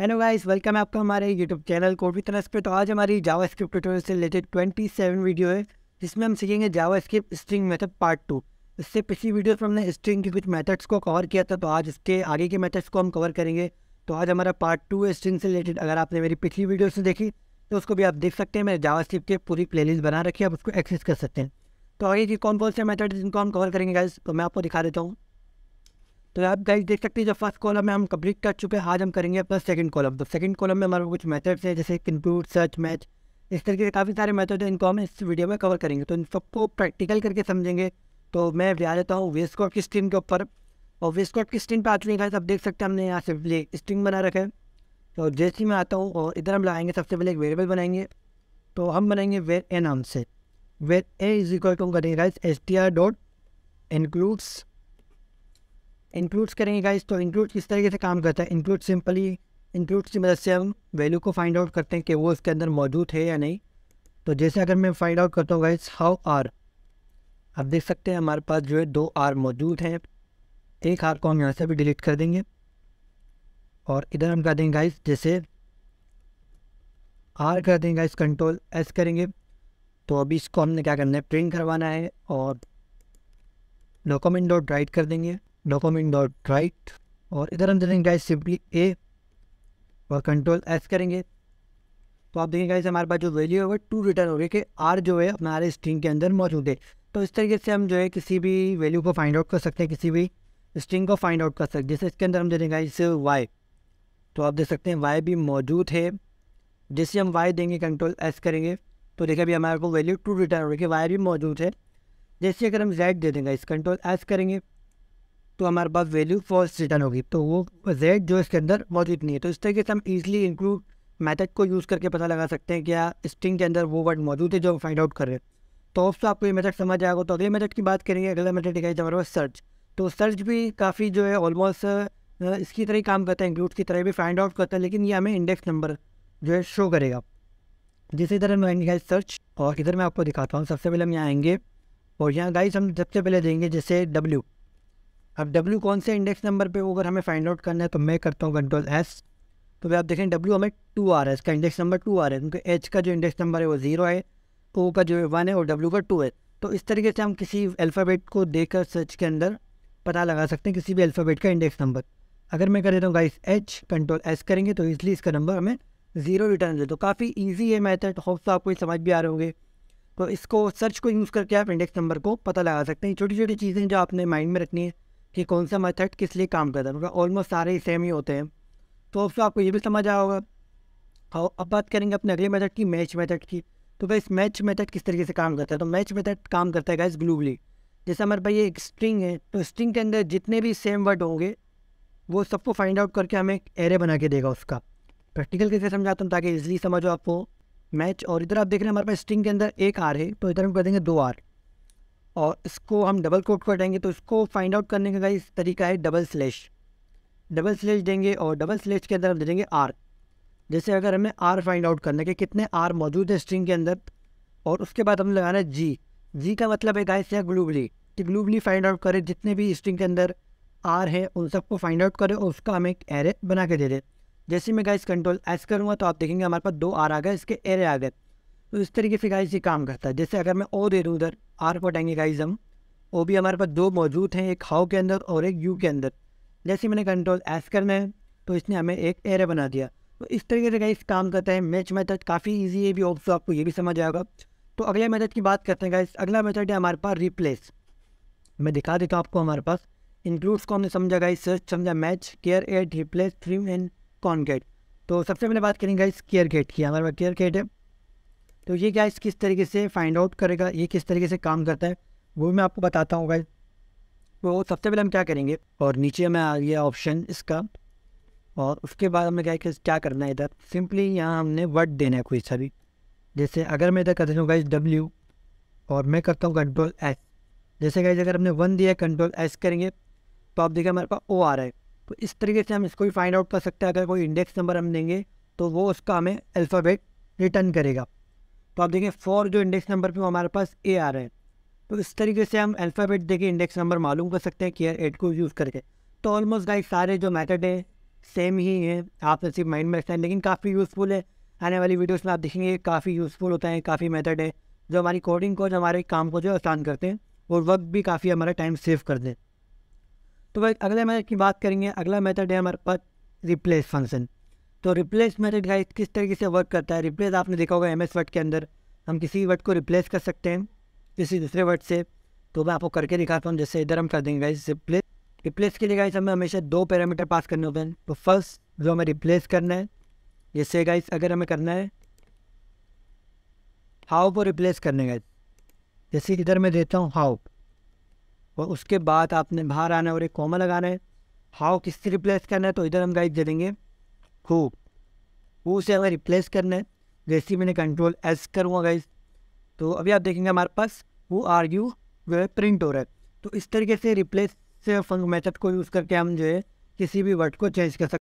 hello guys welcome है आपका हमारे यूट्यूब चैनल कोड तरस पे तो आज हमारी जावा स्क्रिप्ट ट्यूटोरियल से रिलेटेड 27 वीडियो है जिसमें हम सीखेंगे JavaScript string method part two इससे पिछली वीडियो में हमने स्ट्रिंग के कुछ मेथड्स को कवर किया था तो आज इसके आगे के मेथड्स को हम कवर करेंगे तो आज हमारा पार्ट टू है स्ट्रिंग से रिलेटेड अगर आपने मेरी पिछली वीडियो से देखी तो उसको भी आप देख सकते हैं मैंने जावा स्क्रिप्ट के पूरी प्ले बना रखी है आप उसको एक्सेस कर सकते हैं तो आगे की कौन कौन से मैथड जिनको हम कवर करेंगे गाइज तो मैं आपको दिखा देता हूँ तो आप गाइड देख सकते हैं जो फर्स्ट कॉलम है हम कंप्लीट कर चुके हैं आज हम करेंगे अपना सेकंड कॉलम तो सेकंड कॉलम में हमारे कुछ मेथड्स हैं जैसे कंप्यूट सर्च मैच इस तरीके के काफ़ी सारे मेथड हैं इनको हम इस वीडियो में कवर करेंगे तो इन सबको प्रैक्टिकल करके समझेंगे तो मैं लिया देता हूँ वेस्कॉट की स्क्रीन के ऊपर और वेस्कॉट की स्क्रीन पर आते नहीं आप देख सकते हैं हमने यहाँ से स्ट्रिंग बना रखे और तो जैसे ही मैं आता हूँ और इधर हम लगाएंगे सबसे पहले एक वेरिएबल बनाएंगे तो हम बनाएंगे वेर ए नाम से var a is equal to करेंगे S T R dot includes includes करेंगे गाइज तो इंक्लूड किस तरीके से काम करता है इंक्लूड सिंपली इंक्लूड की मदद से हम वैल्यू को फाइंड आउट करते हैं कि वो इसके अंदर मौजूद है या नहीं तो जैसे अगर मैं फाइंड आउट करता हूँ गाइज हाउ आर आप देख सकते हैं हमारे पास जो है दो आर मौजूद हैं एक आर को हम यहाँ से भी डिलीट कर देंगे और इधर हम कर देंगे गाइज जैसे आर कर देंगे गाइज कंट्रोल एस करेंगे तो अभी इसको हमने क्या करना है प्रिंट करवाना है और डॉक्यूमेंट डॉट राइट कर देंगे डॉक्यूमेंट डॉट राइट और इधर हम चलेंगे गाइज सिंपली ए और कंट्रोल एस करेंगे तो आप देखेंगे गाइज हमारे पास जो वैल्यू है वो टू रिटर्न हो गया कि आर जो है अपना आर स्ट्रिंग के अंदर मौजूद है तो इस तरीके से हम जो है किसी भी वैल्यू को फाइंड आउट कर सकते हैं किसी भी स्ट्रिंग को फाइंड आउट कर सकते हैं जैसे इसके अंदर हम देंगे गाइज वाई तो आप देख सकते हैं वाई भी मौजूद है जैसे हम वाई देंगे कंट्रोल एस करेंगे तो देखिए अभी हमारे को वैल्यू टू रिटर्न हो रही है वाई भी मौजूद है जैसे अगर हम जेड दे देंगे इस कंट्रोल एस करेंगे तो हमारे पास वैल्यू फॉल्स रिटर्न होगी तो वो जेड जो इसके अंदर मौजूद नहीं है तो इस तरीके से हम ईजिली इंक्लूड मैथड को यूज़ करके पता लगा सकते हैं क्या हाँ, स्ट्रिंग के अंदर वो वर्ड मौजूद है जो फाइंड आउट कर रहे हैं तो आपको ये मेथड समझ आएगा तो अगले मेथड की बात करेंगे अगला मेथड है हमारे पास सर्च तो सर्च भी काफ़ी जो है ऑलमोस्ट इसकी तरह ही काम करता है इंक्लूड की तरह भी फाइंड आउट करता है लेकिन ये हमें इंडेक्स नंबर जो है शो करेगा जिसे तरह मैं आएंगे सर्च और इधर मैं आपको दिखाता हूँ सबसे पहले हम यहाँ आएंगे और यहाँ गाइस हम सबसे पहले देंगे जैसे डब्ल्यू अब डब्ल्यू कौन से इंडेक्स नंबर पे अगर हमें फाइंड आउट करना है तो मैं करता हूँ कंट्रोल एस तो भाई आप देखें डब्ल्यू हमें टू आ रहा है इसका इंडेक्स नंबर टू आ रहा है क्योंकि एच का जो इंडेक्स नंबर है वो ज़ीरो है ओ का जो है वन है और डब्ल्यू का टू है तो इस तरीके से हम किसी अल्फ़ाबेट को कर सर्च के अंदर पता लगा सकते हैं किसी भी अल्फ़ाबेट का इंडेक्स नंबर अगर मैं कर देता हूँ गाइस एच कंट्रोल एस करेंगे तो इसलिए इसका नंबर हमें ज़ीरो रिटर्न दे तो काफ़ी ईजी है मैथड होप्स आपको ये समझ भी आ रहे होंगे तो इसको सर्च को यूज़ करके आप इंडेक्स नंबर को पता लगा सकते हैं छोटी छोटी चीज़ें जो आपने माइंड में रखनी है कि कौन सा मेथड किस लिए काम करता है ऑलमोस्ट सारे ही सेम ही होते हैं तो उसको आपको ये भी समझ आया होगा और हाँ, अब बात करेंगे अपने अगले मेथड की मैच मेथड की तो भाई इस मैच मेथड किस तरीके से काम करता है तो मैच मेथड काम करता है गाइज ग्लूबली जैसे हमारे पास ये एक स्ट्रिंग है तो स्ट्रिंग के अंदर जितने भी सेम वर्ड होंगे वो सबको फाइंड आउट करके हमें एरे बना के देगा उसका प्रैक्टिकल कैसे समझाता हूँ ताकि इजली समझो आपको मैच और इधर आप देख रहे हैं हमारे पास स्ट्रिंग के अंदर एक आर है तो इधर हम कर देंगे दो आर और इसको हम डबल कोट को देंगे तो इसको फाइंड आउट करने का इस तरीका है डबल स्लेश डबल स्लेश देंगे और डबल स्लेश के अंदर हम दे देंगे आर जैसे अगर हमें आर फाइंड आउट करना है कि कितने आर मौजूद है स्ट्रिंग के अंदर और उसके बाद हम लगाना है जी जी का मतलब है गाइस या ग्लूबली कि ग्लूबली फाइंड आउट करें जितने भी स्ट्रिंग के अंदर आर है उन सबको फाइंड आउट करें और उसका हमें एक एरे बना के दे दें जैसे मैं गाइस कंट्रोल एस करूँगा तो आप देखेंगे हमारे पास दो आर आ गए इसके एरे आ गए तो इस तरीके से गाइस ये काम करता है जैसे अगर मैं ओ दे दूँ उधर आर को हटाएंगे गाइज हम ओ भी हमारे पास दो मौजूद हैं एक हाउ के अंदर और एक यू के अंदर जैसे मैंने कंट्रोल एस करना है तो इसने हमें एक एरे बना दिया तो इस तरीके से गाइस काम करता है मैच मेथड काफ़ी ईजी है भी ऑप्स आपको ये भी समझ आएगा तो अगले मेथड की बात करते हैं गाइस अगला मेथड है हमारे पास रिप्लेस मैं दिखा देता हूँ आपको हमारे पास इंक्लूड्स को हमने समझा गाइस सर्च समझा match char at replace trim and concat तो सबसे पहले बात करेंगे गाइस केयर गेट की हमारे पास केयर गेट है तो ये गाइस किस तरीके से फाइंड आउट करेगा ये किस तरीके से काम करता है वो मैं आपको बताता हूँ गाइज तो सबसे पहले हम क्या करेंगे और नीचे में आ गया ऑप्शन इसका और उसके बाद हमें क्या क्या करना है इधर सिंपली यहाँ हमने वर्ड देना है कोई सा भी जैसे अगर मैं इधर कर देता हूँ गाइज डब्ल्यू और मैं करता हूँ कंट्रोल एस जैसे गाइज अगर हमने वन दिया कंट्रोल एस करेंगे तो आप देखिए हमारे पास ओ आ रहा है तो इस तरीके से हम इसको भी फाइंड आउट कर सकते हैं अगर कोई इंडेक्स नंबर हम देंगे तो वो उसका हमें अल्फ़ाबेट रिटर्न करेगा तो आप देखें फोर जो इंडेक्स नंबर पे हमारे पास ए आ रहा है तो इस तरीके से हम अल्फ़ाबेट देखें इंडेक्स नंबर मालूम कर सकते हैं केयर एट को यूज़ करके तो ऑलमोस्ट गाइस सारे जो मैथड है सेम ही है आप तो सिर्फ माइंड में रखते हैं लेकिन काफ़ी यूज़फुल है आने वाली वीडियोस में आप देखेंगे काफ़ी यूज़फुल होता है काफ़ी मेथड है जो हमारी कोडिंग को जो हमारे काम को जो आसान करते हैं और वक्त भी काफ़ी हमारा टाइम सेव कर दें तो भाई अगले मैथड की बात करेंगे अगला मेथड है हमारे पास रिप्लेस फंक्शन तो रिप्लेस मेथड गाइस किस तरीके से वर्क करता है रिप्लेस आपने देखा होगा एम एस वर्ड के अंदर हम किसी वर्ड को रिप्लेस कर सकते हैं किसी दूसरे वर्ड से तो मैं आपको करके दिखाता हूँ जैसे इधर हम कर देंगे गाइस रिप्लेस रिप्लेस के लिए गाइस हमें हमेशा दो पैरामीटर पास करने होते हैं तो फर्स्ट जो हमें रिप्लेस करना है जैसे गाइस अगर हमें करना है हाउ को रिप्लेस करने गाइस जैसे इधर मैं देता हूँ हाउ और उसके बाद आपने बाहर आना है और एक कॉमा लगाना है हाउ किससे रिप्लेस करना है तो इधर हम गाइस दे देंगे हो वो उसे हमें रिप्लेस करना है जैसे मैंने कंट्रोल एस करूँगा गाइज तो अभी आप देखेंगे हमारे पास वो आर यू जो है प्रिंट हो रहा है तो इस तरीके से रिप्लेस से फंक मेथड को यूज़ करके हम जो है किसी भी वर्ड को चेंज कर सकते